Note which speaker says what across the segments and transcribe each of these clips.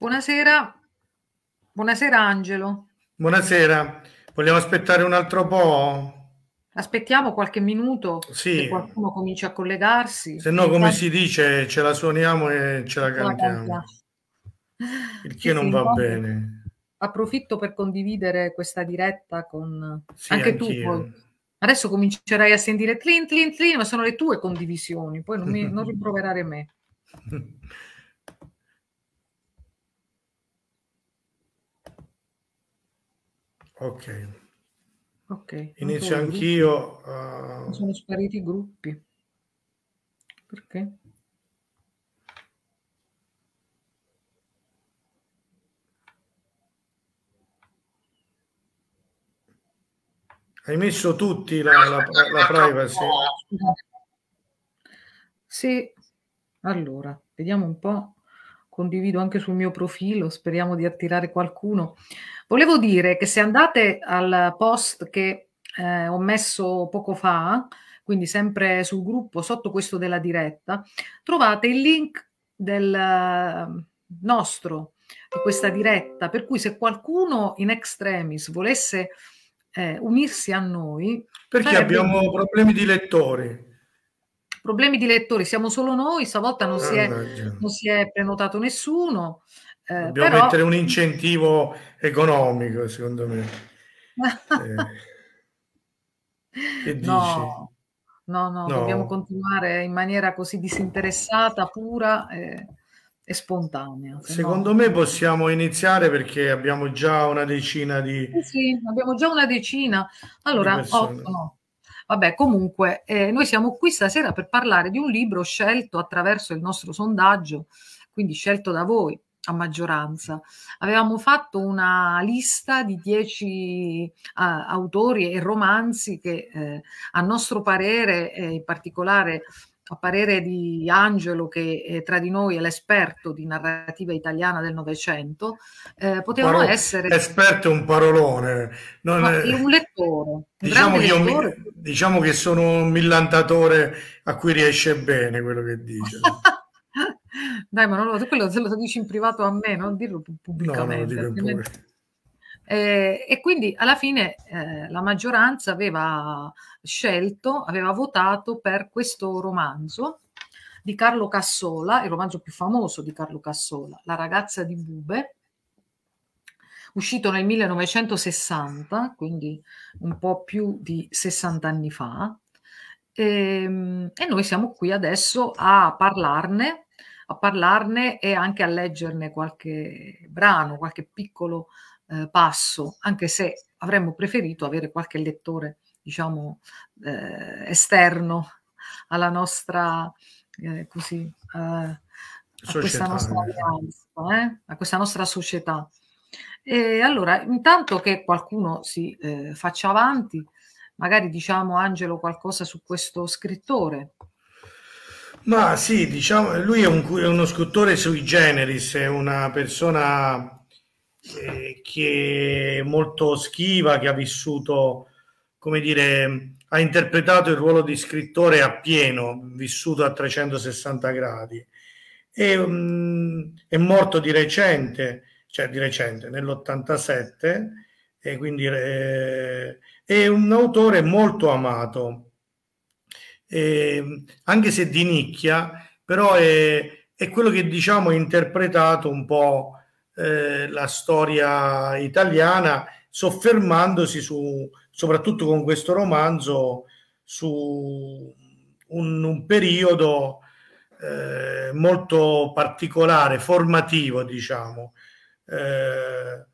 Speaker 1: Buonasera, buonasera Angelo.
Speaker 2: Buonasera, vogliamo aspettare un altro po'?
Speaker 1: Aspettiamo qualche minuto sì. che qualcuno comincia a collegarsi. Se no, come si
Speaker 2: dice, ce la suoniamo e ce la cantiamo.
Speaker 1: Il che sì, non sì, va bene. Approfitto per condividere questa diretta con sì, anche anch'io. tu. Poi. Adesso comincerai a sentire tlin, tlin, tlin, ma sono le tue condivisioni, poi non, mi, non riproverai me. Ok. Ok. Inizio anch'io. Uh... Sono spariti i gruppi. Perché?
Speaker 2: Hai messo tutti la, la, la privacy?
Speaker 1: Sì, allora, vediamo un po'. Condivido anche sul mio profilo, speriamo di attirare qualcuno. Volevo dire che se andate al post che eh, ho messo poco fa, quindi sempre sul gruppo sotto questo della diretta, trovate il link del nostro di questa diretta, per cui se qualcuno in extremis volesse eh, unirsi a noi... Perché abbiamo problemi di
Speaker 2: lettori.
Speaker 1: Problemi di lettori, siamo solo noi, stavolta non, si, è, non si, è, prenotato nessuno. Eh, Dobbiamo però... mettere un
Speaker 2: incentivo economico, secondo me. eh. no,
Speaker 1: no, no, no, dobbiamo continuare in maniera così disinteressata, pura e, eh, e spontanea. Se secondo no...
Speaker 2: me possiamo iniziare perché abbiamo già una decina di...
Speaker 1: Eh sì, abbiamo già una decina. Allora, di otto, no. Vabbè, comunque, eh, noi siamo qui stasera per parlare di un libro scelto attraverso il nostro sondaggio, quindi scelto da voi, a maggioranza. Avevamo fatto una lista di dieci uh, autori e romanzi che eh, a nostro parere, eh, in particolare a parere di Angelo, che eh, tra di noi è l'esperto di narrativa italiana del Novecento, eh, potevano Parol essere... Esperto
Speaker 2: è un parolone. Non Ma è... Un
Speaker 1: lettore. Un diciamo che lettore. Mi...
Speaker 2: diciamo che sono un millantatore a cui riesce bene quello che dice.
Speaker 1: Dai, ma non lo so, quello se lo dici in privato a me, non dirlo pubblicamente. No, no, eh, e quindi alla fine eh, la maggioranza aveva scelto, aveva votato per questo romanzo di Carlo Cassola, il romanzo più famoso di Carlo Cassola, La ragazza di Bube, uscito nel 1960, quindi un po' più di 60 anni fa. E, ehm, e noi siamo qui adesso a parlarne a parlarne e anche a leggerne qualche brano, qualche piccolo eh, passo, anche se avremmo preferito avere qualche lettore, diciamo, eh, esterno alla nostra, eh, così, eh, a questa nostra, eh. alianza, eh, a questa nostra società. E allora, intanto che qualcuno si faccia avanti, magari diciamo Angelo qualcosa su questo scrittore,
Speaker 2: ma sì, diciamo, lui è, un, è uno scultore sui generis, è una persona eh, che è molto schiva, che ha vissuto, come dire, ha interpretato il ruolo di scrittore a pieno, vissuto a 360 gradi. E, um, è morto di recente, cioè di recente, nell'87, e quindi eh, è un autore molto amato eh, anche se di nicchia, però è, è quello che diciamo ha interpretato un po' eh, la storia italiana, soffermandosi su, soprattutto con questo romanzo, su un, un periodo eh, molto particolare, formativo, diciamo. Eh,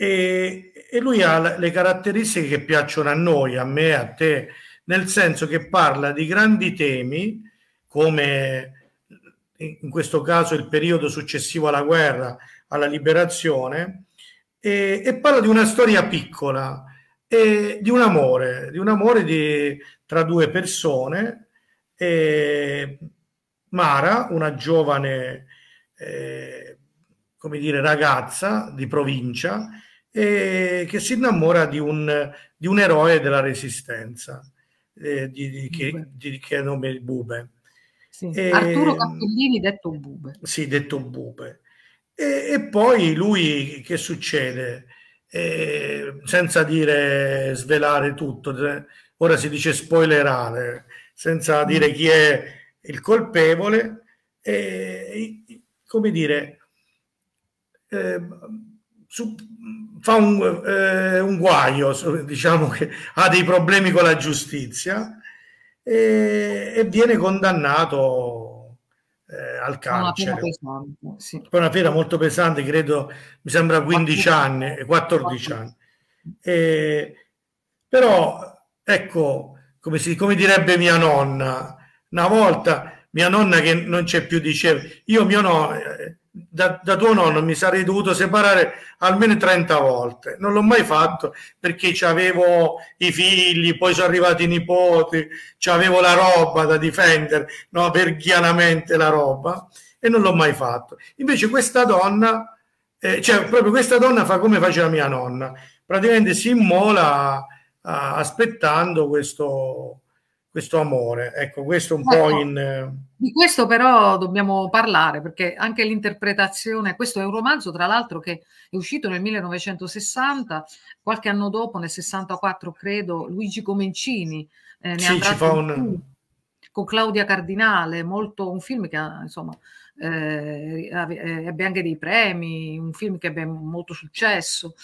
Speaker 2: e, e, lui ha le caratteristiche che piacciono a noi, a me, a te, nel senso che parla di grandi temi come in questo caso il periodo successivo alla guerra, alla liberazione, e, e parla di una storia piccola, di un amore, di un amore di, tra due persone, Mara, una giovane eh, come dire, ragazza di provincia, eh, che si innamora di un, di un eroe della resistenza di, eh, di, che, di, che, nome il Bube.
Speaker 1: Sì. E, Arturo Cappellini detto Bube.
Speaker 2: Sì, detto Bube. E, e poi lui che succede? Eh, senza dire svelare tutto, ora si dice spoilerare, senza mm. dire chi è il colpevole, eh, come dire, eh, su, fa un, eh, un guaio, diciamo che ha dei problemi con la giustizia e, e viene condannato eh, al carcere. Pesante, sì. una pena molto pesante, credo, mi sembra 15 anni, 14 eh, anni. E, però, ecco, come, si, come direbbe mia nonna, una volta mia nonna che non c'è più diceva, io mio nonno eh, da, da, tuo nonno mi sarei dovuto separare almeno 30 volte. Non l'ho mai fatto perché avevo i figli, poi sono arrivati i nipoti, avevo la roba da difendere, no, verghianamente la roba, e non l'ho mai fatto. Invece questa donna, eh, cioè proprio questa donna fa come faceva mia nonna, praticamente si immola a, aspettando questo, questo amore. Ecco, questo un ecco. po' in... Eh,
Speaker 1: di questo però dobbiamo parlare perché anche l'interpretazione, questo è un romanzo tra l'altro che è uscito nel 1960, qualche anno dopo, nel 64 credo, Luigi Comencini eh, ne sì, ha fa un... un... con Claudia Cardinale, molto, un film che insomma, eh, eh, ebbe anche dei premi, un film che ebbe molto successo.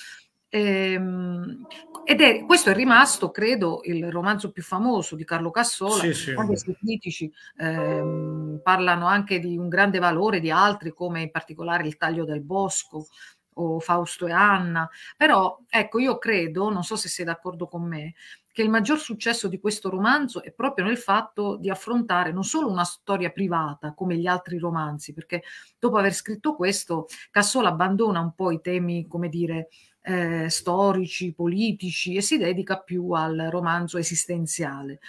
Speaker 1: Ehm, ed è, questo è rimasto, credo, il romanzo più famoso di Carlo Cassola, sì, sì. i critici ehm, parlano anche di un grande valore di altri, come in particolare Il taglio del bosco o Fausto e Anna, però ecco io credo, non so se sei d'accordo con me, che il maggior successo di questo romanzo è proprio nel fatto di affrontare non solo una storia privata come gli altri romanzi, perché dopo aver scritto questo Cassola abbandona un po' i temi, come dire, eh, storici, politici e si dedica più al romanzo esistenziale.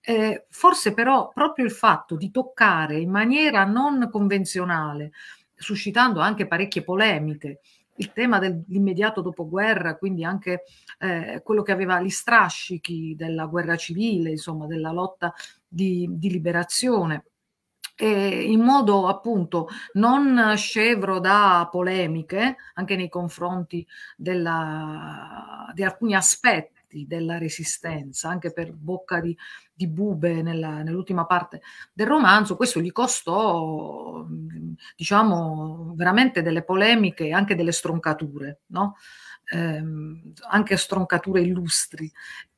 Speaker 1: Eh, forse però proprio il fatto di toccare in maniera non convenzionale, suscitando anche parecchie polemiche, il tema dell'immediato dopoguerra, quindi anche eh, quello che aveva gli strascichi della guerra civile, insomma, della lotta di, di liberazione, eh, in modo appunto non scevro da polemiche anche nei confronti della, di alcuni aspetti della resistenza, anche per bocca di, di Bube nella, nell'ultima parte del romanzo, questo gli costò, diciamo, veramente delle polemiche e anche delle stroncature, no? ehm, anche stroncature illustri,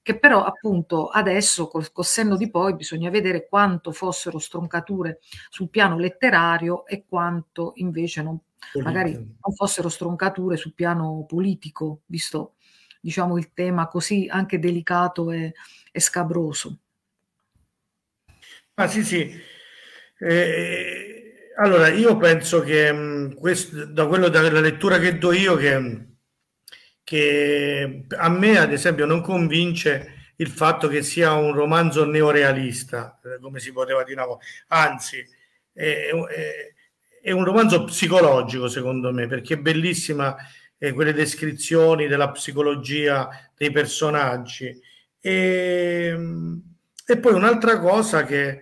Speaker 1: che però appunto adesso col, col senno di poi bisogna vedere quanto fossero stroncature sul piano letterario e quanto invece non, magari non fossero stroncature sul piano politico, visto diciamo, il tema così anche delicato e, e scabroso.
Speaker 2: Ah, sì, sì. Eh, allora, io penso che mh, mm, questo, da, quello, della lettura che do io, che mm, che a me ad esempio non convince il fatto che sia un romanzo neorealista, eh, come si poteva dire una volta, anzi è, è, è un romanzo psicologico secondo me, perché è bellissima eh, quelle descrizioni della psicologia dei personaggi. E, ehm, e poi un'altra cosa che,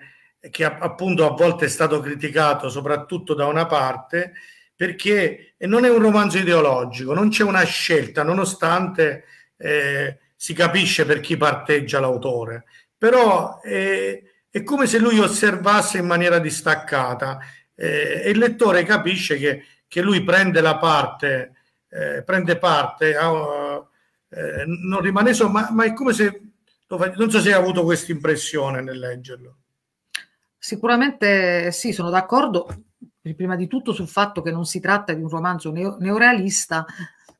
Speaker 2: che appunto a volte è stato criticato soprattutto da una parte, perché non è un romanzo ideologico, non c'è una scelta, nonostante eh, si capisce per chi parteggia l'autore, però eh, è come se lui osservasse in maniera distaccata eh, e il lettore capisce che, che lui prende la parte, eh, prende parte, a, eh, non rimane solo, ma, ma, è come se, non so se hai avuto questa impressione nel leggerlo.
Speaker 1: Sicuramente sì, sono d'accordo prima di tutto sul fatto che non si tratta di un romanzo neorealista,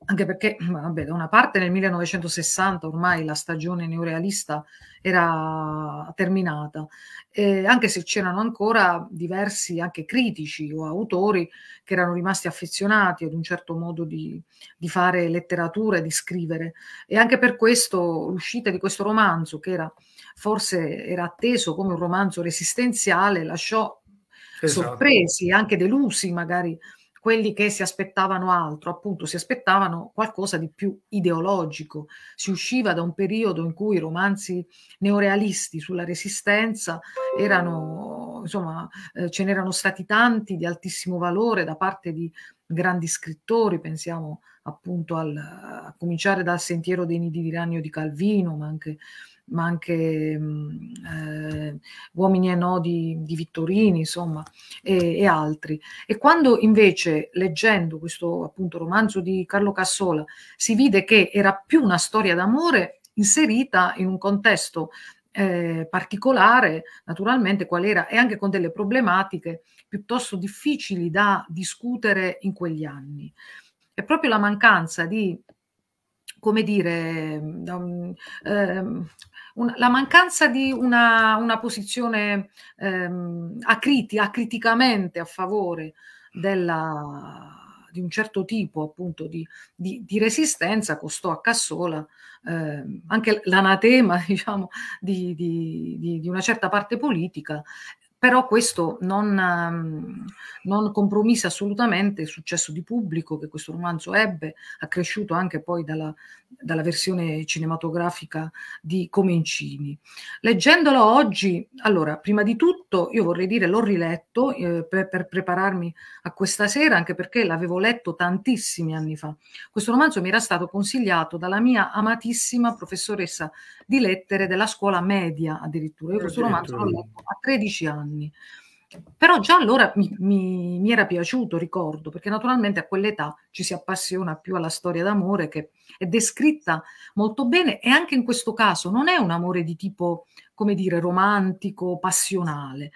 Speaker 1: anche perché, vabbè, da una parte nel 1960 ormai la stagione neorealista era terminata, eh, anche se c'erano ancora diversi anche critici o autori che erano rimasti affezionati ad un certo modo di, di fare letteratura e di scrivere. E anche per questo l'uscita di questo romanzo, che era, forse era atteso come un romanzo resistenziale, lasciò esatto. sorpresi, anche delusi magari quelli che si aspettavano altro, appunto si aspettavano qualcosa di più ideologico. Si usciva da un periodo in cui i romanzi neorealisti sulla resistenza erano, insomma, eh, ce n'erano stati tanti di altissimo valore da parte di grandi scrittori, pensiamo appunto al, a cominciare dal Sentiero dei Nidi di Ragno di Calvino, ma anche ma anche eh, uomini e no di, di Vittorini, insomma, e, e, altri. E quando invece, leggendo questo appunto romanzo di Carlo Cassola, si vide che era più una storia d'amore inserita in un contesto eh, particolare, naturalmente, qual era, e anche con delle problematiche piuttosto difficili da discutere in quegli anni. È proprio la mancanza di come dire, um, um, un, la mancanza di una, una posizione um, acriti, acriticamente a favore della di un certo tipo appunto di, di, di resistenza costò a Cassola eh, anche l'anatema diciamo, di, di, una certa parte politica però questo non, ehm, non compromise assolutamente il successo di pubblico che questo romanzo ebbe, accresciuto anche poi dalla, dalla versione cinematografica di Comencini. Leggendolo oggi, allora, prima di tutto io vorrei dire l'ho riletto eh, per, per, prepararmi a questa sera, anche perché l'avevo letto tantissimi anni fa. Questo romanzo mi era stato consigliato dalla mia amatissima professoressa di lettere della scuola media addirittura. Io questo romanzo l'ho letto a 13 anni. Però già allora mi, mi, mi, era piaciuto, ricordo, perché naturalmente a quell'età ci si appassiona più alla storia d'amore che è descritta molto bene e anche in questo caso non è un amore di tipo, come dire, romantico, passionale,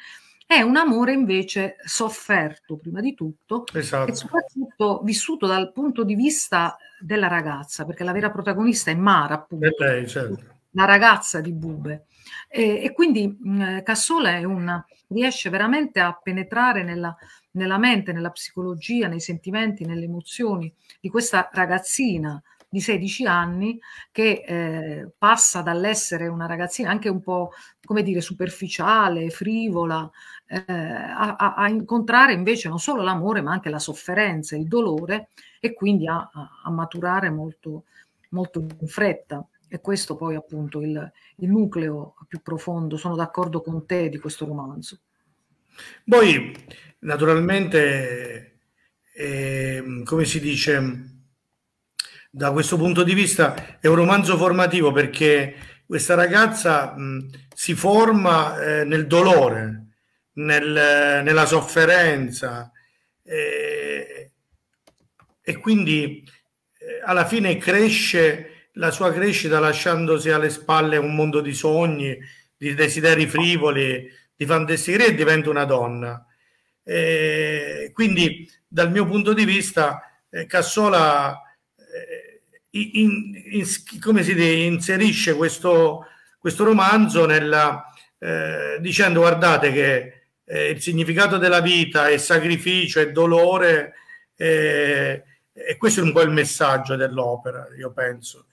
Speaker 1: è un amore invece sofferto prima di tutto esatto. e soprattutto vissuto dal punto di vista della ragazza, perché la vera protagonista è Mara, appunto, lei, certo. la ragazza di Bube e, e quindi mh, mm, Cassola un, riesce veramente a penetrare nella, nella, mente, nella psicologia, nei sentimenti, nelle emozioni di questa ragazzina di 16 anni che eh, passa dall'essere una ragazzina anche un po' come dire superficiale, frivola, eh, a, a, incontrare invece non solo l'amore ma anche la sofferenza, il dolore e quindi a, a maturare molto, molto in fretta. E questo poi appunto il, il nucleo più profondo, sono d'accordo con te, di questo romanzo.
Speaker 2: Poi, naturalmente, eh, come si dice, da questo punto di vista è un romanzo formativo perché questa ragazza mh, si forma eh, nel dolore, nel, nella sofferenza eh, e quindi eh, alla fine cresce la sua crescita lasciandosi alle spalle un mondo di sogni, di desideri frivoli, di fantasticherie e diventa una donna. Eh, quindi dal mio punto di vista eh, Cassola eh, in, in, in, dice, inserisce questo, questo romanzo nella, eh, dicendo guardate che eh, il significato della vita è sacrificio e dolore eh, e questo è un po' il messaggio dell'opera, io penso.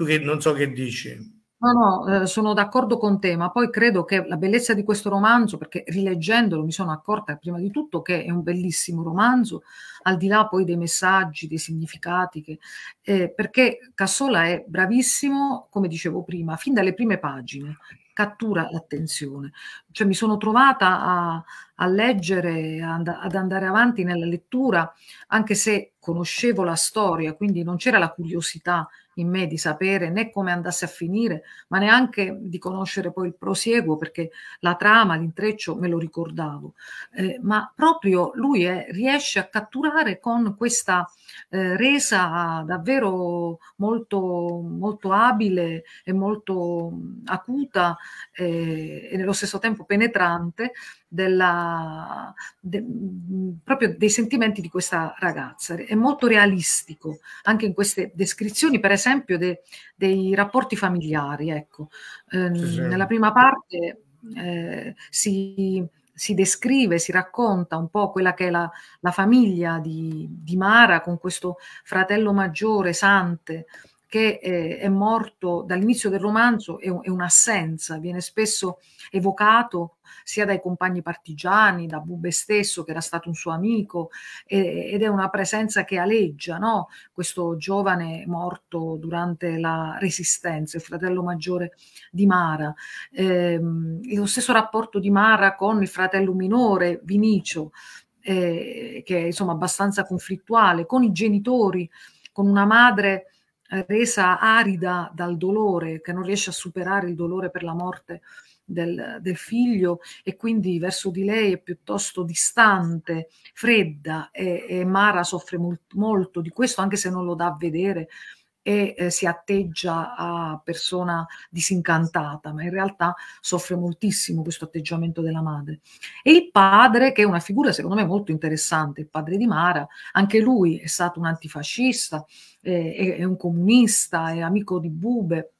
Speaker 2: Tu che non so che dici.
Speaker 1: No, no, eh, sono d'accordo con te, ma poi credo che la bellezza di questo romanzo, perché rileggendolo mi sono accorta prima di tutto che è un bellissimo romanzo, al di là poi dei messaggi, dei significati, che, eh, perché Cassola è bravissimo, come dicevo prima, fin dalle prime pagine, cattura l'attenzione. Cioè mi sono trovata a, a leggere, ad andare avanti nella lettura, anche se conoscevo la storia, quindi non c'era la curiosità in me di sapere né come andasse a finire, ma neanche di conoscere poi il prosieguo, perché la trama, l'intreccio me lo ricordavo. Eh, ma proprio lui è, eh, riesce a catturare con questa eh, resa davvero molto, molto abile e molto acuta eh, e nello stesso tempo penetrante della, de, proprio dei sentimenti di questa ragazza. È molto realistico anche in queste descrizioni, per esempio, de, dei rapporti familiari. Ecco. Eh, sì. Nella prima parte eh, si, si, descrive, si racconta un po' quella che è la, la famiglia di, di, Mara con questo fratello maggiore, Sante, che eh, è morto dall'inizio del romanzo, è, è un'assenza, viene spesso evocato sia dai compagni partigiani, da Bube stesso che era stato un suo amico eh, ed è una presenza che aleggia, no? questo giovane morto durante la resistenza, il fratello maggiore di Mara, eh, lo stesso rapporto di Mara con il fratello minore Vinicio, eh, che è insomma abbastanza conflittuale, con i genitori, con una madre resa arida dal dolore, che non riesce a superare il dolore per la morte del, del, figlio e quindi verso di lei è piuttosto distante, fredda e, e Mara soffre molt, molto di questo anche se non lo dà a vedere e eh, si atteggia a persona disincantata, ma in realtà soffre moltissimo questo atteggiamento della madre. E il padre, che è una figura secondo me molto interessante, il padre di Mara, anche lui è stato un antifascista, eh, è, è un comunista, è amico di Bube,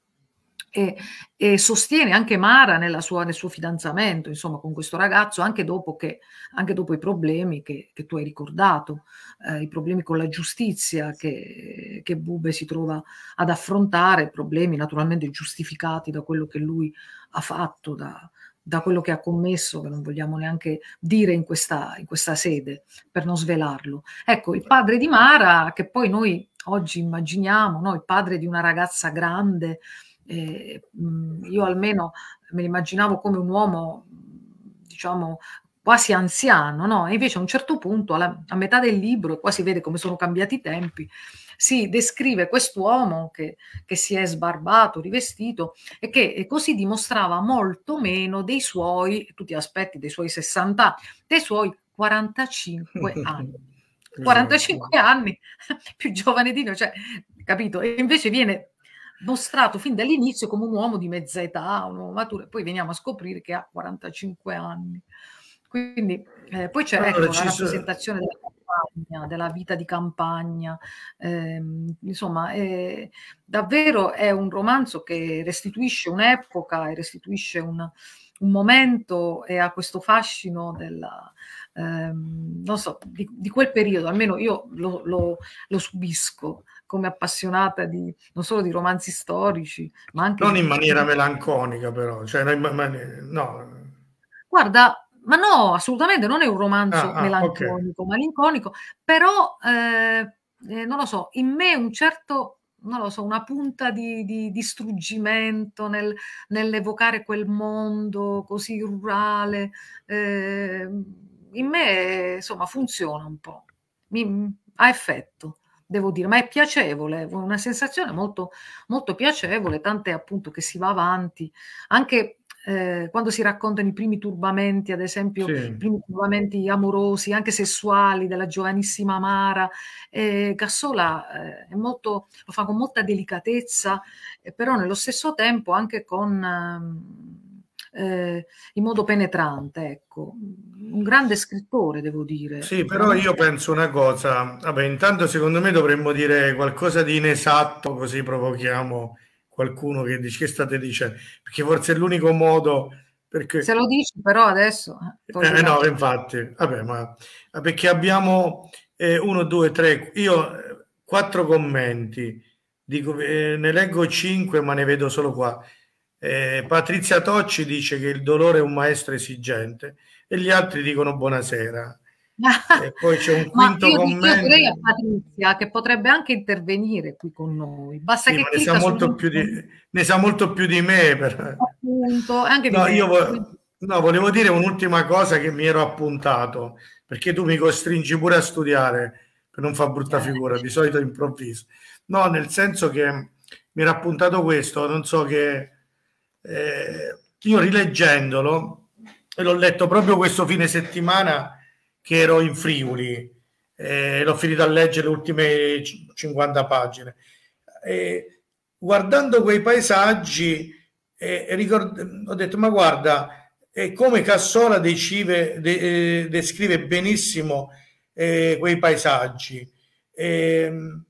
Speaker 1: e, e, sostiene anche Mara sua, nel suo fidanzamento, insomma, con questo ragazzo, anche dopo, che, anche dopo i problemi che, che, tu hai ricordato, eh, i problemi con la giustizia che, che, Bube si trova ad affrontare, problemi naturalmente giustificati da quello che lui ha fatto, da, da quello che ha commesso, che non vogliamo neanche dire in questa, in questa sede, per non svelarlo. Ecco, il padre di Mara, che poi noi oggi immaginiamo, no? il padre di una ragazza grande, eh, io almeno me l'immaginavo come un uomo, mhmm, diciamo, quasi anziano, no? E invece a un certo punto, alla, a metà del libro, e qua si vede come sono cambiati i tempi, si descrive quest'uomo che, che si è sbarbato, rivestito e che e così dimostrava molto meno dei suoi, tutti gli aspetti dei suoi 60, dei suoi 45 anni. 45 esatto. anni più giovane di noi, cioè, capito? E invece viene mostrato fin dall'inizio come un uomo di mezza età, un uomo maturo, e poi veniamo a scoprire che ha 45 anni. Quindi eh, poi c'è allora, ecco, la rappresentazione sono... della campagna, della vita di campagna, eh, insomma, eh, davvero è un romanzo che restituisce un'epoca e restituisce una, un momento e a questo fascino della, ehm, so, di, di, quel periodo, almeno io lo, lo, lo subisco come appassionata di, non solo di romanzi storici, ma anche... Non in maniera
Speaker 2: melanconica però, cioè, no.
Speaker 1: Guarda, ma no, assolutamente non è un romanzo ah, ah melanconico, okay. malinconico, però eh, eh, non lo so, in me un certo non lo so, una punta di, di, di nel, nell'evocare quel mondo così rurale, eh, in me insomma funziona un po', Mi, mm, ha effetto, devo dire, ma è piacevole, è una sensazione molto, molto piacevole, tant'è appunto che si va avanti, anche eh, quando si raccontano i primi turbamenti, ad esempio, sì. i primi turbamenti amorosi, anche sessuali, della giovanissima Mara, eh, Cassola eh, molto, lo fa con molta delicatezza, eh, però nello stesso tempo anche con... Ehm, eh, in modo penetrante. Ecco. Un grande scrittore, devo dire. Sì, però io
Speaker 2: penso una cosa. Vabbè, intanto secondo me dovremmo dire qualcosa di inesatto, così provochiamo qualcuno che dice che state dicendo, perché forse è l'unico modo perché... Se
Speaker 1: lo dici però adesso... Eh, eh, eh no,
Speaker 2: infatti, vabbè, ma perché abbiamo eh, uno, due, tre, io eh, quattro commenti, Dico, ne leggo cinque ma ne vedo solo qua. Patrizia Tocci dice che il dolore è un maestro esigente e gli altri dicono buonasera e poi c'è un quinto io, commento.
Speaker 1: Io a Patrizia che potrebbe anche intervenire qui con noi. Basta sì, che ne sa, molto più
Speaker 2: di, ne sa molto più di me. Per...
Speaker 1: Appunto, anche no, io vo- no,
Speaker 2: volevo dire un'ultima cosa che mi ero appuntato, perché tu mi costringi pure a studiare, per non fa brutta eh, figura, di solito improvviso. No, nel senso che mi ero appuntato questo, non so che... Eh, io rileggendolo, e l'ho letto proprio questo fine settimana, che ero in Friuli, eh, l'ho finito a leggere le ultime 50 pagine. Eh, guardando quei paesaggi, eh, ricord- ho detto: Ma guarda, è eh, come Cassola decive, de- eh, descrive benissimo eh, quei paesaggi ehm,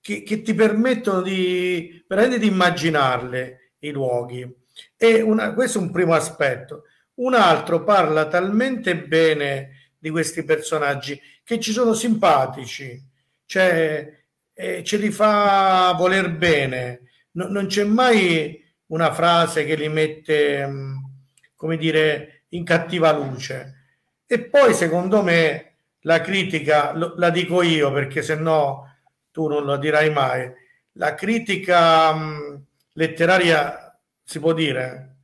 Speaker 2: che-, che, ti permettono di, veramente di immaginarle i luoghi. E una, questo è un primo aspetto. Un altro parla talmente bene di questi personaggi che ci sono simpatici, cioè eh, ce li fa voler bene, no, non c'è mai una frase che li mette, mm, come dire, in cattiva luce. E poi secondo me la critica, lo, la dico io perché se no tu non la dirai mai, la critica mh, mm, letteraria si può dire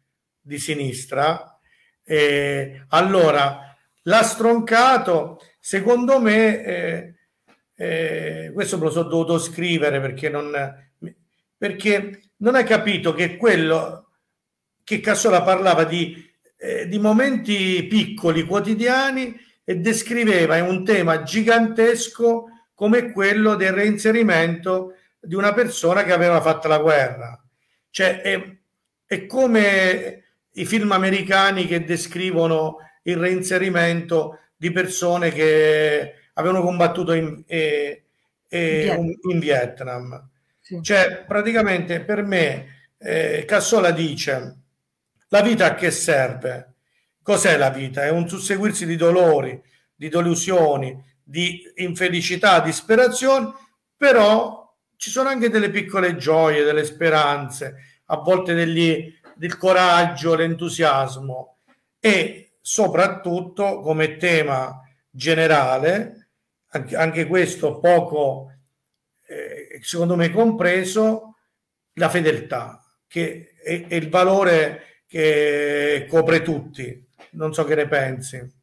Speaker 2: di sinistra, eh, allora l'ha stroncato. Secondo me, eh, eh, questo me lo so dovuto scrivere perché non, perché non ha capito che quello che Cassola parlava di, eh, di momenti piccoli, quotidiani e descriveva un tema gigantesco come quello del reinserimento di una persona che aveva fatto la guerra. Cioè, è, è come i film americani che descrivono il reinserimento di persone che avevano combattuto in, eh, eh, in, in Vietnam. Sì. Cioè, praticamente per me eh, Cassola dice la vita a che serve? Cos'è la vita? È un susseguirsi di dolori, di delusioni, di infelicità, disperazione, però ci sono anche delle piccole gioie, delle speranze, a volte degli, del coraggio, l'entusiasmo. E soprattutto come tema generale, anche questo poco, eh, secondo me, compreso, la fedeltà, che è, è il valore che copre tutti. Non so che ne pensi.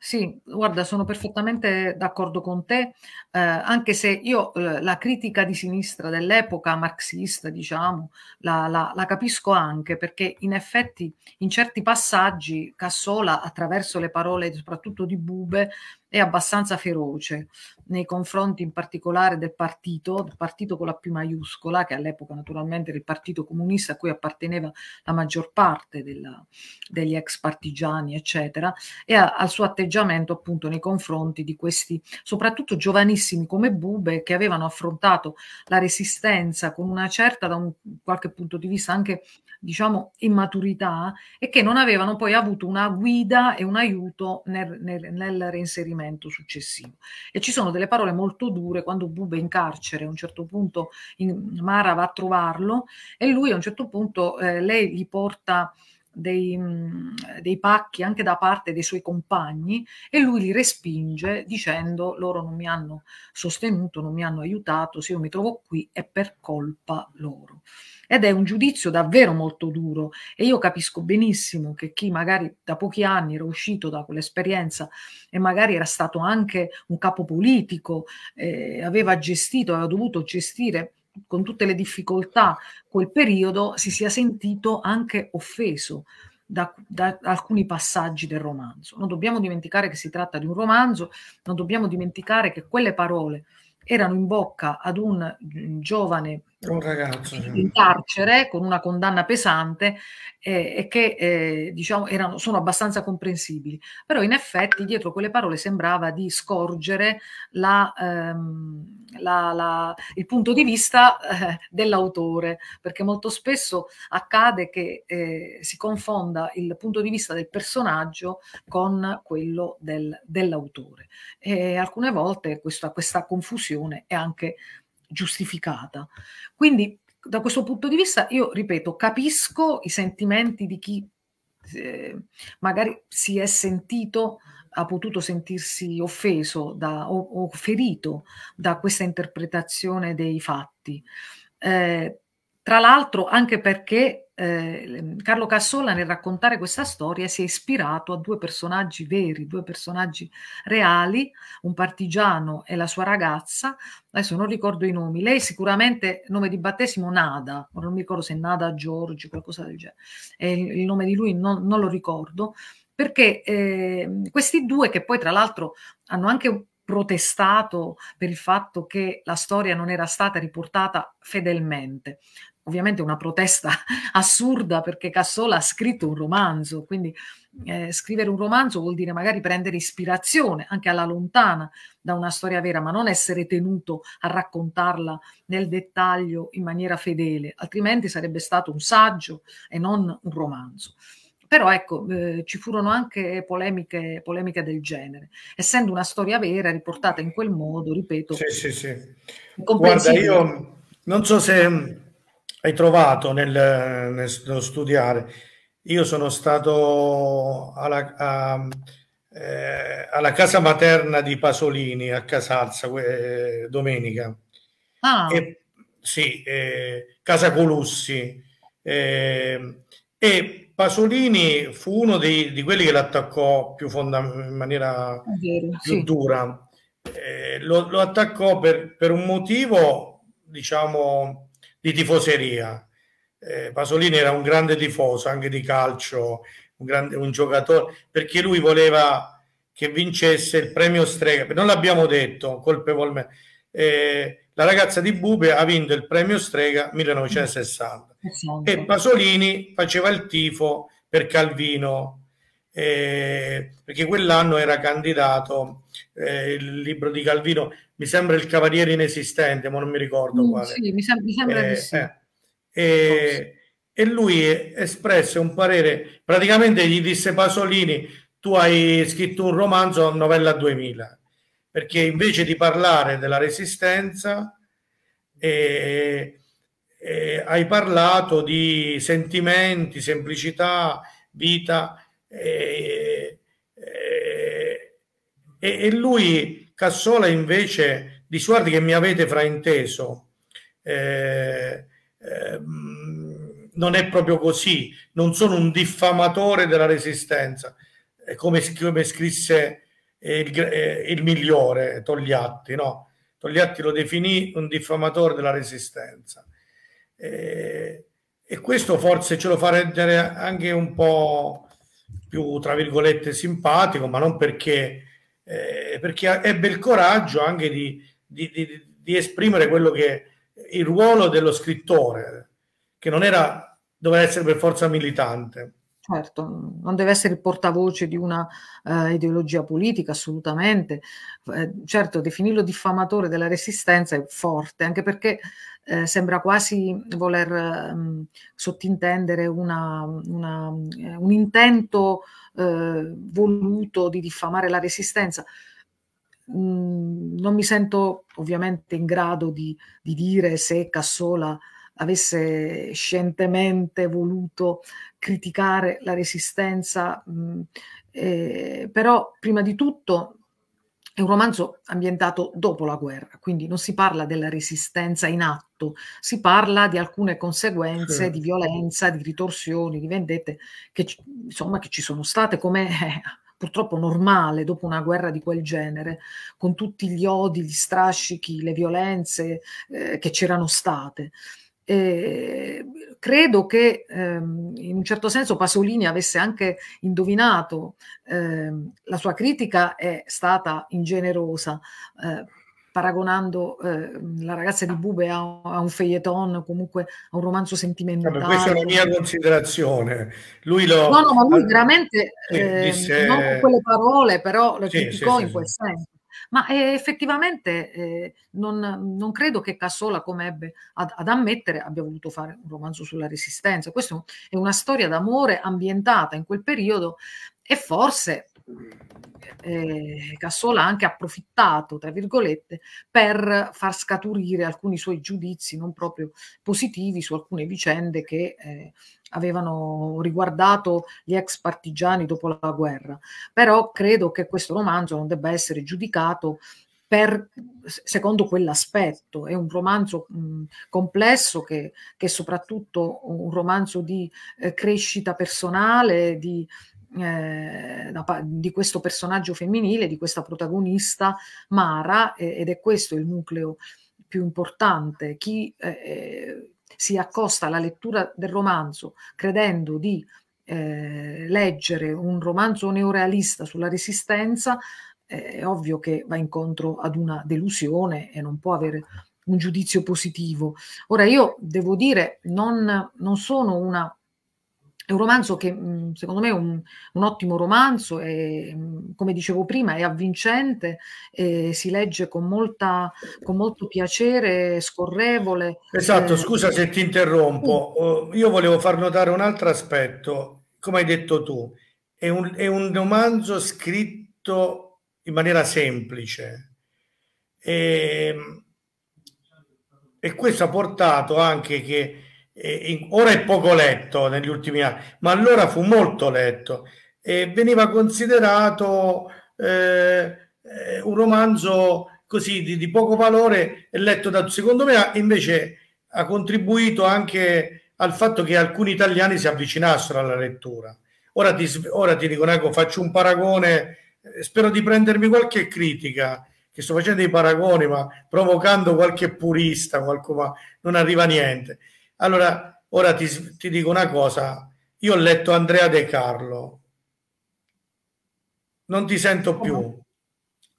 Speaker 1: Sì, guarda, sono perfettamente d'accordo con te, eh, anche se io eh, la critica di sinistra dell'epoca marxista, diciamo, la, la, la, capisco anche perché in effetti in certi passaggi Cassola, attraverso le parole soprattutto di Bube, è abbastanza feroce nei confronti in particolare del partito, del partito con la P maiuscola, che all'epoca naturalmente era il partito comunista a cui apparteneva la maggior parte della, degli ex partigiani, eccetera, e a, al suo atteggiamento appunto nei confronti di questi, soprattutto giovanissimi, grandissimi come Bube che avevano affrontato la resistenza con una certa, da un qualche punto di vista anche diciamo immaturità e che non avevano poi avuto una guida e un aiuto nel, nel, nel reinserimento successivo. E ci sono delle parole molto dure quando Bube è in carcere, a un certo punto in, Mara va a trovarlo e lui a un certo punto eh, lei gli porta dei, mm, dei, pacchi anche da parte dei suoi compagni e lui li respinge dicendo loro non mi hanno sostenuto, non mi hanno aiutato, se io mi trovo qui è per colpa loro. Ed è un giudizio davvero molto duro e io capisco benissimo che chi magari da pochi anni era uscito da quell'esperienza e magari era stato anche un capo politico, eh, aveva gestito, aveva dovuto gestire con tutte le difficoltà quel periodo si sia sentito anche offeso da, da, alcuni passaggi del romanzo. Non dobbiamo dimenticare che si tratta di un romanzo, non dobbiamo dimenticare che quelle parole erano in bocca ad un giovane un ragazzo in carcere con una condanna pesante eh, e che eh, diciamo erano, sono abbastanza comprensibili però in effetti dietro quelle parole sembrava di scorgere la, ehm, la, la, il punto di vista eh, dell'autore perché molto spesso accade che eh, si confonda il punto di vista del personaggio con quello del, dell'autore e alcune volte questa, questa confusione è anche giustificata. Quindi da questo punto di vista io ripeto, capisco i sentimenti di chi eh, magari si è sentito ha potuto sentirsi offeso da, o, o, ferito da questa interpretazione dei fatti. Eh, tra l'altro anche perché eh, Carlo Cassola nel raccontare questa storia si è ispirato a due personaggi veri, due personaggi reali, un partigiano e la sua ragazza, adesso non ricordo i nomi, lei sicuramente nome di battesimo Nada, non mi ricordo se Nada Giorgi, qualcosa del genere, e il nome di lui non, non lo ricordo, perché eh, questi due che poi tra l'altro hanno anche protestato per il fatto che la storia non era stata riportata fedelmente ovviamente una protesta assurda perché Cassola ha scritto un romanzo, quindi eh, scrivere un romanzo vuol dire magari prendere ispirazione anche alla lontana da una storia vera, ma non essere tenuto a raccontarla nel dettaglio in maniera fedele, altrimenti sarebbe stato un saggio e non un romanzo. Però ecco, eh, ci furono anche polemiche, polemiche, del genere. Essendo una storia vera, riportata in quel modo, ripeto... Sì,
Speaker 2: sì, sì. Guarda, io non so se hai trovato nel, nel, nello studiare. Io sono stato alla, a, eh, alla, casa materna di Pasolini a Casalza eh, domenica.
Speaker 1: Ah. E,
Speaker 2: sì, eh, Casa Colussi. Eh, e Pasolini fu uno dei, di quelli che l'attaccò più fonda- in maniera vero, più sì. dura. Eh, lo, lo, attaccò per, per un motivo, diciamo, di tifoseria. Eh, Pasolini era un grande tifoso anche di calcio, un, grande, un giocatore, perché lui voleva che vincesse il premio Strega. Non l'abbiamo detto colpevolmente. Eh, la ragazza di Bube ha vinto il premio Strega 1960 eh, e Pasolini faceva il tifo per Calvino eh, perché quell'anno era candidato eh, il libro di Calvino mi sembra il cavaliere inesistente, ma non mi ricordo
Speaker 1: mm, quale. Sì, mi, sem- mi sembra eh, sì. eh.
Speaker 2: E, e, lui espresse un parere, praticamente gli disse Pasolini, tu hai scritto un romanzo a novella 2000, perché invece di parlare della resistenza eh, hai parlato di sentimenti, semplicità, vita. e lui Cassola invece, disuardi che mi avete frainteso, eh, eh, non è proprio così, non sono un diffamatore della resistenza, come, come scrisse il, eh, il, migliore Togliatti, no? Togliatti lo definì un diffamatore della resistenza. Eh, e questo forse ce lo fa rendere anche un po' più, tra virgolette, simpatico, ma non perché eh, perché ebbe il coraggio anche di, di, di, di, esprimere quello che il ruolo dello scrittore, che non era, doveva essere per forza militante.
Speaker 1: Certo, non deve essere il portavoce di una eh, ideologia politica, assolutamente. Eh, certo, definirlo diffamatore della resistenza è forte, anche perché eh, sembra quasi voler mh, ehm, sottintendere una, una, eh, un intento eh, voluto di diffamare la resistenza. Mm, non mi sento ovviamente in grado di, di dire se Cassola avesse scientemente voluto criticare la resistenza, mh, mm, eh, però prima di tutto è un romanzo ambientato dopo la guerra, quindi non si parla della resistenza in atto, si parla di alcune conseguenze sì. di violenza, di ritorsioni, di vendette che, insomma, che ci sono state come è eh, purtroppo normale dopo una guerra di quel genere, con tutti gli odi, gli strascichi, le violenze eh, che c'erano state. Ehm, credo che ehm, in un certo senso Pasolini avesse anche indovinato, ehm, la sua critica è stata ingenerosa. Eh, paragonando eh, la ragazza di Bube a, a, un feuilleton, comunque a un romanzo sentimentale. questa è una mia
Speaker 2: considerazione. Lui lo... No, no,
Speaker 1: ma lui veramente sì, ehm, disse... non con quelle parole, però lo sì, criticò sì, in quel senso ma eh, effettivamente eh, non, non, credo che Cassola, come ebbe ad, ad, ammettere, abbia voluto fare un romanzo sulla resistenza. Questa è una storia d'amore ambientata in quel periodo e forse eh, Cassola ha anche approfittato, tra virgolette, per far scaturire alcuni suoi giudizi non proprio positivi su alcune vicende che eh, avevano riguardato gli ex partigiani dopo la guerra. Però credo che questo romanzo non debba essere giudicato per, secondo quell'aspetto. È un romanzo mh, complesso che, che, è soprattutto un romanzo di eh, crescita personale, di eh, di questo personaggio femminile, di questa protagonista Mara, eh, ed è questo il nucleo più importante. Chi eh, eh si accosta alla lettura del romanzo credendo di eh, leggere un romanzo neorealista sulla resistenza, eh, è ovvio che va incontro ad una delusione e non può avere un giudizio positivo. Ora io devo dire, non, non sono una è un romanzo che mhmm, secondo me è un, un ottimo romanzo, è, mhmm, come dicevo prima è avvincente, è, si legge con, molta, con molto piacere, scorrevole. Esatto,
Speaker 2: eh, scusa se ti interrompo, oh, io volevo far notare un altro aspetto, come hai detto tu, è un, è un romanzo scritto in maniera semplice. E, ehm, e questo ha portato anche che ora è poco letto negli ultimi anni, ma allora fu molto letto e veniva considerato eh, eh, un romanzo così di, di, poco valore letto da secondo me invece ha contribuito anche al fatto che alcuni italiani si avvicinassero alla lettura. Ora ti, ora ti dico, ecco, faccio un paragone, eh, spero di prendermi qualche critica, che sto facendo dei paragoni, ma provocando qualche purista, qualcuno, non arriva niente. Allora, ora ti, ti dico una cosa, io ho letto Andrea De Carlo, non ti sento più.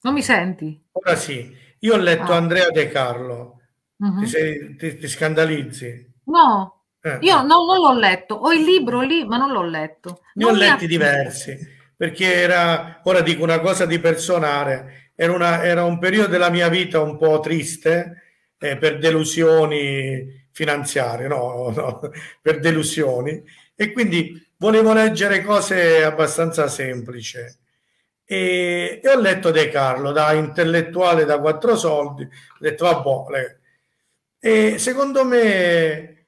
Speaker 1: Non mi senti? Ora
Speaker 2: sì, io ho letto ah. Andrea De Carlo, uh-huh. ti, mhm. sei, ti, ti, scandalizzi? No, eh. io
Speaker 1: no, non l'ho letto, ho il libro lì, ma non l'ho letto. Ne ho letti ha...
Speaker 2: diversi, perché era, ora dico una cosa di personale, era, una, era un periodo della mia vita un po' triste, eh, per delusioni finanziarie, no, no, per delusioni. E quindi volevo leggere cose abbastanza semplici. E, e, ho letto De Carlo da intellettuale da quattro soldi, ho detto vabbè, le... e secondo me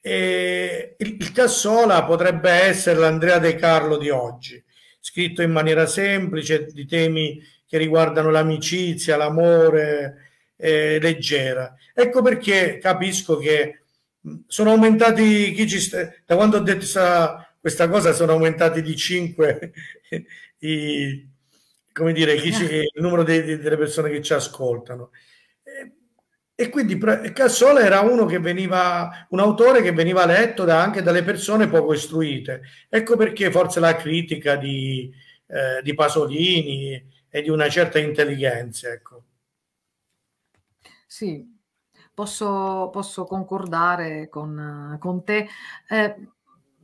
Speaker 2: eh, il, il Cassola potrebbe essere l'Andrea De Carlo di oggi, scritto in maniera semplice, di temi che riguardano l'amicizia, l'amore, eh, leggera. Ecco perché capisco che sono aumentati chi ci sta, da quando ho detto sa, questa, cosa sono aumentati di 5 i, come dire, chi ci, il numero dei, delle persone che ci ascoltano. E, eh, e quindi Cassola era uno che veniva, un autore che veniva letto da, anche dalle persone poco istruite. Ecco perché forse la critica di, eh, di Pasolini e di una certa intelligenza. Ecco.
Speaker 1: Sì, posso, posso concordare con, con te. Eh,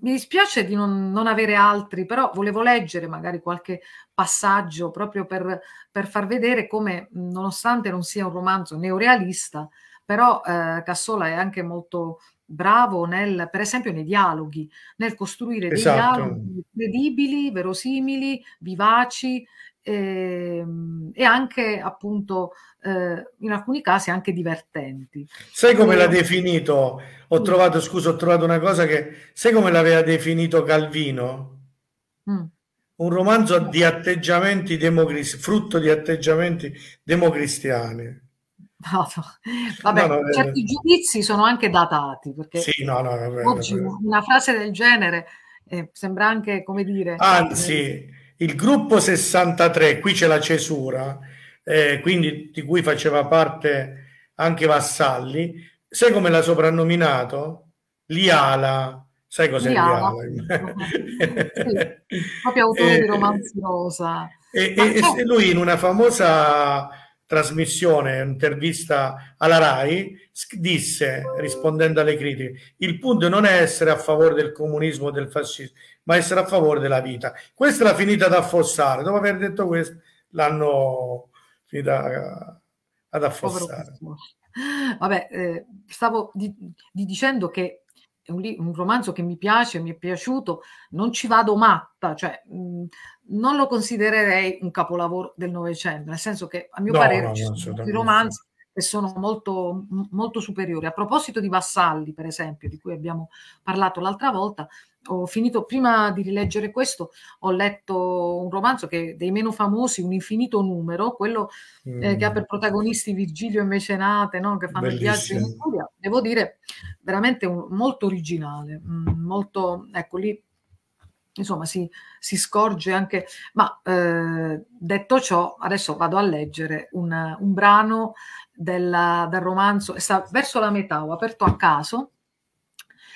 Speaker 1: mi dispiace di non, non, avere altri, però volevo leggere magari qualche passaggio proprio per, per far vedere come, nonostante non sia un romanzo neorealista, però eh, Cassola è anche molto bravo nel, per esempio nei dialoghi, nel costruire esatto. dei dialoghi credibili, verosimili, vivaci ehm, e anche appunto eh, in alcuni casi anche divertenti. Sai come l'ha
Speaker 2: definito? Ho trovato, scusa, ho trovato una cosa che sai come l'aveva definito Calvino? Mm. Un romanzo di atteggiamenti democristiani, frutto di atteggiamenti democristiani.
Speaker 1: No, no. Vabbè, eh. no, certi giudizi sono anche datati perché sì,
Speaker 2: vabbè, oggi vabbè.
Speaker 1: una frase del genere eh, sembra anche come dire anzi ah,
Speaker 2: eh, il gruppo 63, qui c'è la cesura, eh, quindi di cui faceva parte anche Vassalli, sai come l'ha soprannominato? Liala. Sai cos'è Liala?
Speaker 1: Liala? sì, proprio eh, autore eh, di romanzi rosa.
Speaker 2: E, eh, e, eh, e lui in una famosa trasmissione, intervista alla RAI, disse, rispondendo alle critiche, il punto non è essere a favore del comunismo o del fascismo, ma essere a favore della vita. Questa l'ha finita ad affossare, dopo aver detto questo l'hanno finita ad affossare.
Speaker 1: Vabbè, eh, stavo di, di dicendo che è un, un, romanzo che mi piace, mi è piaciuto, non ci vado matta, cioè mh, mm, non lo considererei un capolavoro del Novecento, nel senso che a mio no, parere no, ci sono romanzi che sono molto, molto superiori. A proposito di Vassalli, per esempio, di cui abbiamo parlato l'altra volta, ho finito prima di rileggere questo, ho letto un romanzo che è dei meno famosi, un infinito numero, quello mm. eh, che ha mm. per protagonisti Virgilio e Mecenate, no? che fanno Bellissimo. il viaggio in Italia. Devo dire, veramente un, molto originale, mm, molto, ecco lì, insomma, si, si scorge anche... Ma eh, detto ciò, adesso vado a leggere un, un brano della, del romanzo, sta verso la metà, ho aperto a caso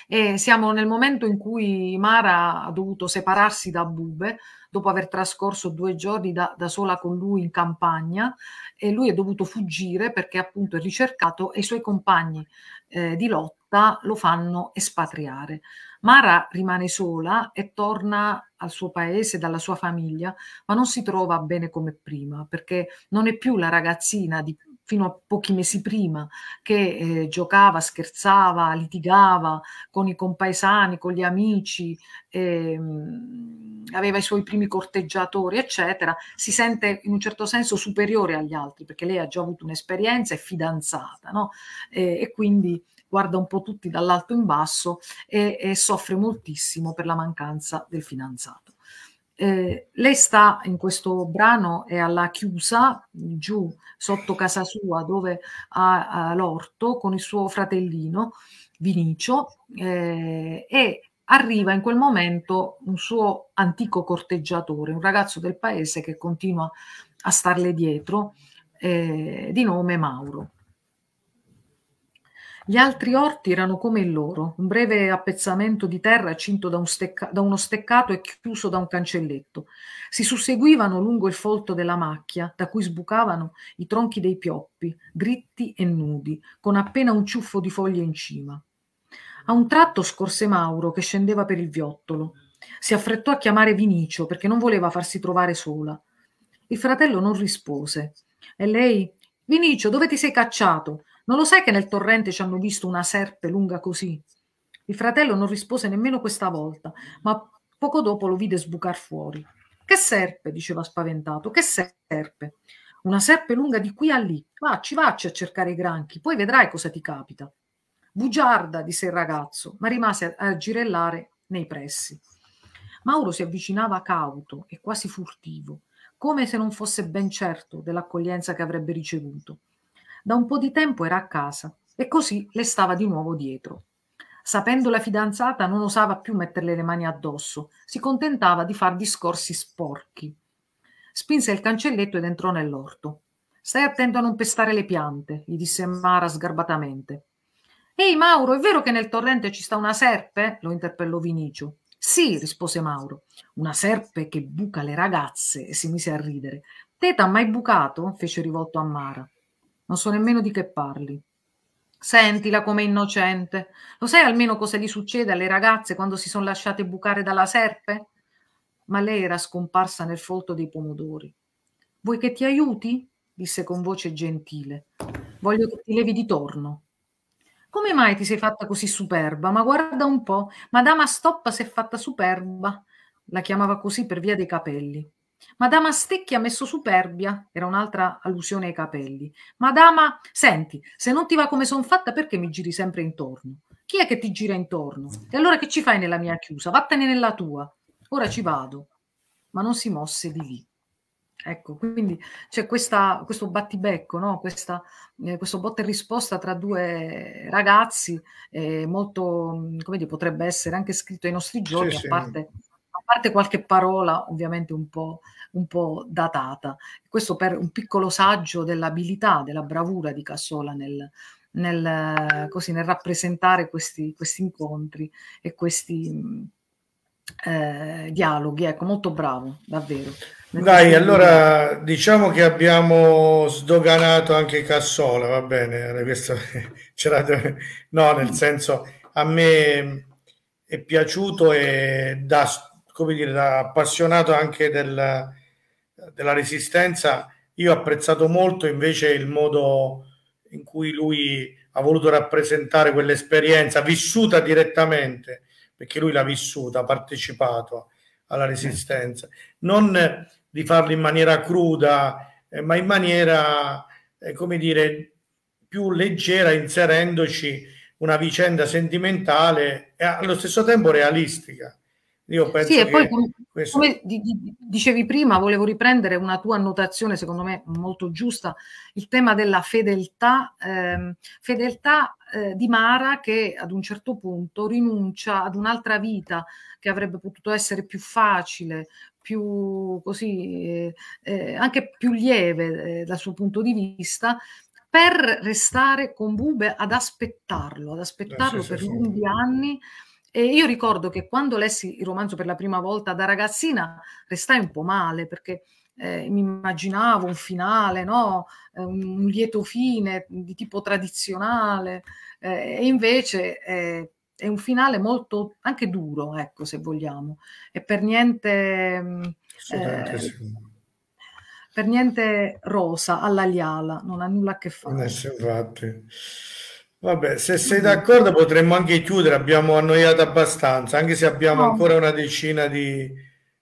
Speaker 1: e siamo nel momento in cui Mara ha dovuto separarsi da Bube dopo aver trascorso due giorni da, da sola con lui in campagna e lui è dovuto fuggire perché appunto è ricercato e i suoi compagni eh, di lotta lo fanno espatriare. Mara rimane sola e torna al suo paese, dalla sua famiglia, ma non si trova bene come prima perché non è più la ragazzina di, fino a pochi mesi prima, che eh, giocava, scherzava, litigava con i compaesani, con gli amici, ehm, aveva i suoi primi corteggiatori, eccetera, si sente in un certo senso superiore agli altri, perché lei ha già avuto un'esperienza, è fidanzata, no? e, eh, e quindi guarda un po' tutti dall'alto in basso e, e soffre moltissimo per la mancanza del fidanzato. Eh, lei sta in questo brano, è alla chiusa, giù sotto casa sua, dove ha, ha l'orto, con il suo fratellino Vinicio, eh, e arriva in quel momento un suo antico corteggiatore, un ragazzo del paese che continua a starle dietro, eh, di nome Mauro. Gli altri orti erano come il loro, un breve appezzamento di terra cinto da, un stecca da uno steccato e chiuso da un cancelletto. Si susseguivano lungo il folto della macchia, da cui sbucavano i tronchi dei pioppi, dritti e nudi, con appena un ciuffo di foglie in cima. A un tratto scorse Mauro, che scendeva per il viottolo. Si affrettò a chiamare Vinicio, perché non voleva farsi trovare sola. Il fratello non rispose. E lei, Vinicio, dove ti sei cacciato? Non lo sai che nel torrente ci hanno visto una serpe lunga così? Il fratello non rispose nemmeno questa volta, ma poco dopo lo vide sbucar fuori. Che serpe, diceva spaventato, che serpe? Una serpe lunga di qui a lì. Vacci, vacci a cercare i granchi, poi vedrai cosa ti capita. Bugiarda, disse il ragazzo, ma rimase a, girellare nei pressi. Mauro si avvicinava cauto e quasi furtivo, come se non fosse ben certo dell'accoglienza che avrebbe ricevuto. Da un po' di tempo era a casa e così le stava di nuovo dietro. Sapendo la fidanzata non osava più metterle le mani addosso, si contentava di far discorsi sporchi. Spinse il cancelletto ed entrò nell'orto. Stai attento a non pestare le piante, gli disse Mara sgarbatamente. Ehi Mauro, è vero che nel torrente ci sta una serpe? lo interpellò Vinicio. Sì, rispose Mauro. Una serpe che buca le ragazze e si mise a ridere. Te t'ha mai bucato? fece rivolto a Mara. Non so nemmeno di che parli. Sentila come innocente. Lo sai almeno cosa gli succede alle ragazze quando si sono lasciate bucare dalla serpe? Ma lei era scomparsa nel folto dei pomodori. Vuoi che ti aiuti? disse con voce gentile. Voglio che ti levi di torno. Come mai ti sei fatta così superba? Ma guarda un po', Madama Stoppa si è fatta superba. La chiamava così per via dei capelli. Madama Stecchi ha messo superbia, era un'altra allusione ai capelli. Madama, senti, se non ti va come son fatta, perché mi giri sempre intorno? Chi è che ti gira intorno? E allora che ci fai nella mia chiusa? Vattene nella tua. Ora ci vado. Ma non si mosse di lì. Ecco, quindi c'è questa, questo battibecco, no? questa, eh, questo botta e risposta tra due ragazzi, eh, molto, mm, come dire, potrebbe essere anche scritto ai nostri giorni, sì, a parte sì parte qualche parola ovviamente un po', un po', datata. Questo per un piccolo saggio dell'abilità, della bravura di Cassola nel, nel, così, nel rappresentare questi, questi, incontri e questi eh, dialoghi. Ecco, molto bravo, davvero. Nel Dai, allora
Speaker 2: di... diciamo che abbiamo sdoganato anche Cassola, va bene? Questo, no, nel senso a me è piaciuto e da come dire, da appassionato anche del, della resistenza, io ho apprezzato molto invece il modo in cui lui ha voluto rappresentare quell'esperienza vissuta direttamente, perché lui l'ha vissuta, ha partecipato alla resistenza, non di farlo in maniera cruda, eh, ma in maniera, eh, come dire, più leggera, inserendoci una vicenda sentimentale e allo stesso tempo realistica io penso sì, e poi come,
Speaker 1: questo... come, dicevi prima, volevo riprendere una tua annotazione, secondo me molto giusta, il tema della fedeltà, eh, fedeltà eh, di Mara che ad un certo punto rinuncia ad un'altra vita che avrebbe potuto essere più facile, più così, eh, eh anche più lieve eh, dal suo punto di vista, per restare con Bube ad aspettarlo, ad eh, aspettarlo sì, per sì, lunghi anni. E io ricordo che quando lessi il romanzo per la prima volta da ragazzina restai un po' male perché eh, mi immaginavo un finale, no? Eh, un lieto fine di tipo tradizionale eh, e invece eh, è un finale molto anche duro, ecco se vogliamo, e per niente... Mm, eh, per niente rosa alla liala, non ha nulla a che fare.
Speaker 2: Infatti. Vabbè, se sei d'accordo potremmo anche chiudere, abbiamo annoiato abbastanza, anche se abbiamo ancora una decina di,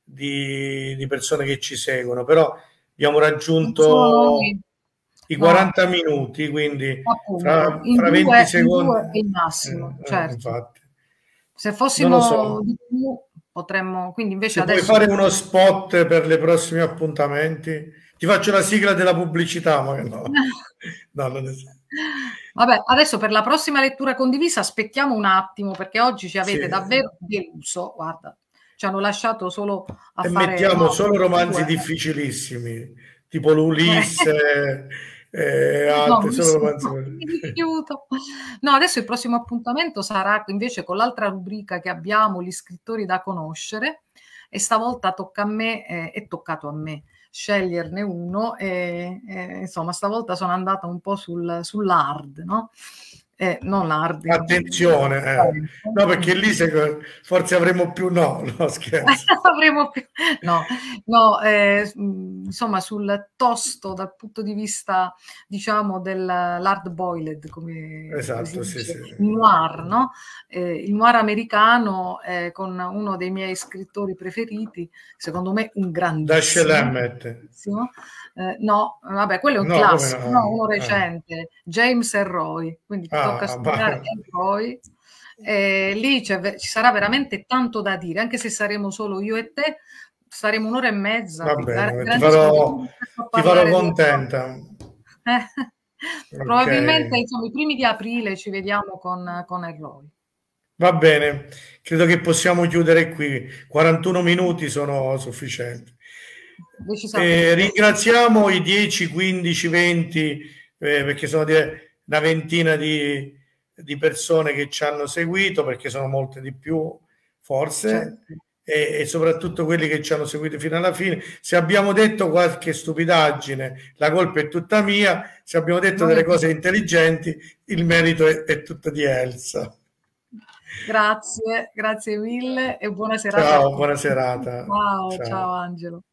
Speaker 2: di, di persone che ci seguono, però abbiamo raggiunto i 40 no. minuti, quindi fra, fra 20 due, secondi...
Speaker 1: è il massimo, eh, eh, certo. Infatti. Se fossimo so. di più potremmo... Quindi invece adesso... Puoi fare uno
Speaker 2: spot per i prossimi appuntamenti? Ti faccio la sigla della pubblicità, ma no.
Speaker 1: no, non è... Vabbè, adesso per la prossima lettura condivisa aspettiamo un attimo perché oggi ci avete sì. davvero deluso, guarda, ci hanno lasciato solo a e fare... mettiamo no, solo romanzi
Speaker 2: difficilissimi, tipo l'Ulisse... Eh, eh, no, sono...
Speaker 1: no, adesso il prossimo appuntamento sarà invece con l'altra rubrica che abbiamo, gli scrittori da conoscere, e stavolta tocca a me, eh, è toccato a me sceglierne uno e, e insomma stavolta sono andata un po' sul, sull'hard, no? e eh, non Hardy. Diciamo.
Speaker 2: Attenzione, eh. no, perché lì se, forse avremo più no, no scherzo.
Speaker 1: avremo più, no, no eh, mm, insomma sul tosto dal punto di vista, diciamo, dell'hard boiled, come esatto, sì, sì. il noir, no? Eh, il noir americano eh, con uno dei miei scrittori preferiti, secondo me un grandissimo.
Speaker 2: Da
Speaker 1: Eh, no, vabbè, quello è un no, classico, no, no, uno ah. recente, James e Roy, quindi ah, a ah, e poi. Eh, lì ci sarà veramente tanto da dire, anche se saremo solo io e te, saremo un'ora e mezza. Va bene, ti farò, ti farò
Speaker 2: contenta.
Speaker 1: Eh,
Speaker 2: okay. Probabilmente
Speaker 1: insomma, i primi di aprile ci vediamo con, con Erroi.
Speaker 2: Va bene, credo che possiamo chiudere qui. 41 minuti sono sufficienti.
Speaker 1: Eh, ringraziamo i
Speaker 2: 10, 15, 20, eh, perché sono dire, una ventina di, di persone che ci hanno seguito, perché sono molte di più forse, certo. e, e, soprattutto quelli che ci hanno seguito fino alla fine. Se abbiamo detto qualche stupidaggine, la colpa è tutta mia, se abbiamo detto Noi... delle cose intelligenti, il merito è, è tutto di Elsa.
Speaker 1: Grazie, grazie mille e buona serata. Ciao, buona serata. Ciao, ciao, ciao Angelo.